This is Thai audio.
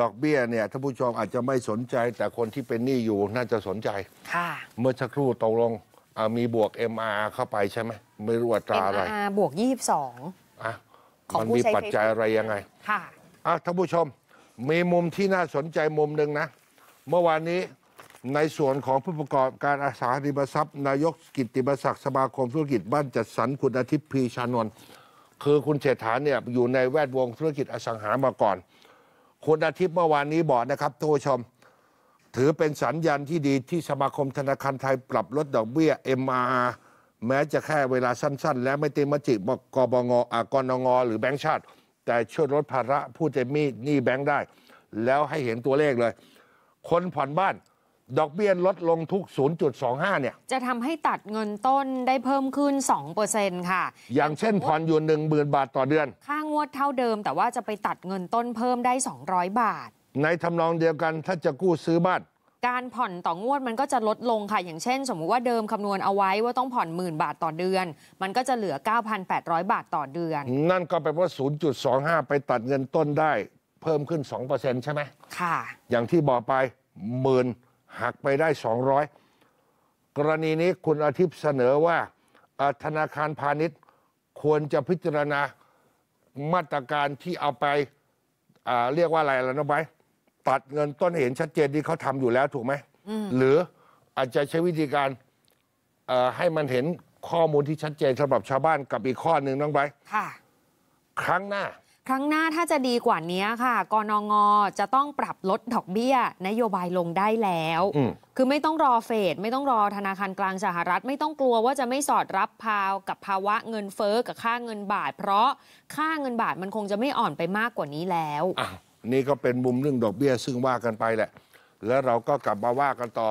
ดอกเบี้ยเนี่ยท่านผู้ชมอาจจะไม่สนใจแต่คนที่เป็นหนี้อยู่น่าจะสนใจค่ะเมื่อสักครู่ตกลงมีบวก MR เข้าไปใช่ไหมไม่รู้อัตราอะไร NR บวก22อ่ะของมันผู้มีใช้ปัจจัยอะไรยังไงค่ะอ่ะท่านผู้ชม มีมุมที่น่าสนใจมุมหนึ่งนะ เมื่อวานนี้ในส่วนของผู้ประกอบการอสังหาริมทรัพย์ นายกกิติมศักดิ์สมาคมธุรกิจบ้านจัดสรรคุณอาทิตย์พีชานนท์คือคุณเฉษฐาเนี่ยอยู่ในแวดวงธุรกิจอสังหามาก่อนคุณอาทิตย์เมื่อวานนี้บอกนะครับทุกผู้ชมถือเป็นสัญญาณที่ดีที่สมาคมธนาคารไทยปรับลดดอกเบี้ย MR แม้จะแค่เวลาสั้นๆ และไม่เต็มมจิบกบงอกรนง หรือแบงค์ชาติ แต่ช่วยลดภาระผู้เจมมีหนี้แบงค์ได้ แล้วให้เห็นตัวเลขเลย คนผ่อนบ้าน ดอกเบี้ยลดลงทุก 0.25 เนี่ย จะทำให้ตัดเงินต้นได้เพิ่มขึ้น 2%ค่ะ อย่างเช่นผ่อนอยู่10,000 บาทต่อเดือนค่าวดเท่าเดิมแต่ว่าจะไปตัดเงินต้นเพิ่มได้ 200 บาท ในทำนองเดียวกันถ้าจะกู้ซื้อบ้าน การผ่อนต่องวดมันก็จะลดลงค่ะอย่างเช่น สมมุติว่าเดิมคำนวณเอาไว้ว่าต้องผ่อนหมื่นบาทต่อเดือน มันก็จะเหลือ 9,800 บาทต่อเดือน นั่นก็แปลว่า 0.25 ไปตัดเงินต้นได้เพิ่มขึ้น 2%ใช่ไหมค่ะ อย่างที่บอกไปหมื่นหักไปได้ 200 กรณีนี้คุณอาทิตย์เสนอว่าธนาคารพาณิชย์ควรจะพิจารณามาตรการที่เอาไป เรียกว่าอะไรแล้วนะไปตัดเงินต้นเห็นชัดเจนที่เขาทำอยู่แล้วถูกไหมหรืออาจจะใช้วิธีการให้มันเห็นข้อมูลที่ชัดเจนสำหรับชาวบ้านกับอีกข้อหนึ่งน้องไบครั้งหน้าครั้งหน้าถ้าจะดีกว่านี้ค่ะ กนง จะต้องปรับ ลดดอกเบี้ย นโยบายลงได้แล้ว คือไม่ต้องรอเฟดไม่ต้องรอธนาคารกลางสหรัฐ ไม่ต้องกลัวว่าจะไม่สอดรับพาวกับภาวะเงินเฟอ้อกับค่าเงินบาท เพราะค่าเงินบาทมันคงจะไม่อ่อนไปมากกว่านี้แล้วนี่ก็เป็นมุมเรื่องดอกเบี้ย ซึ่งว่ากันไปแหละ แล้วเราก็กลับมาว่ากันต่อ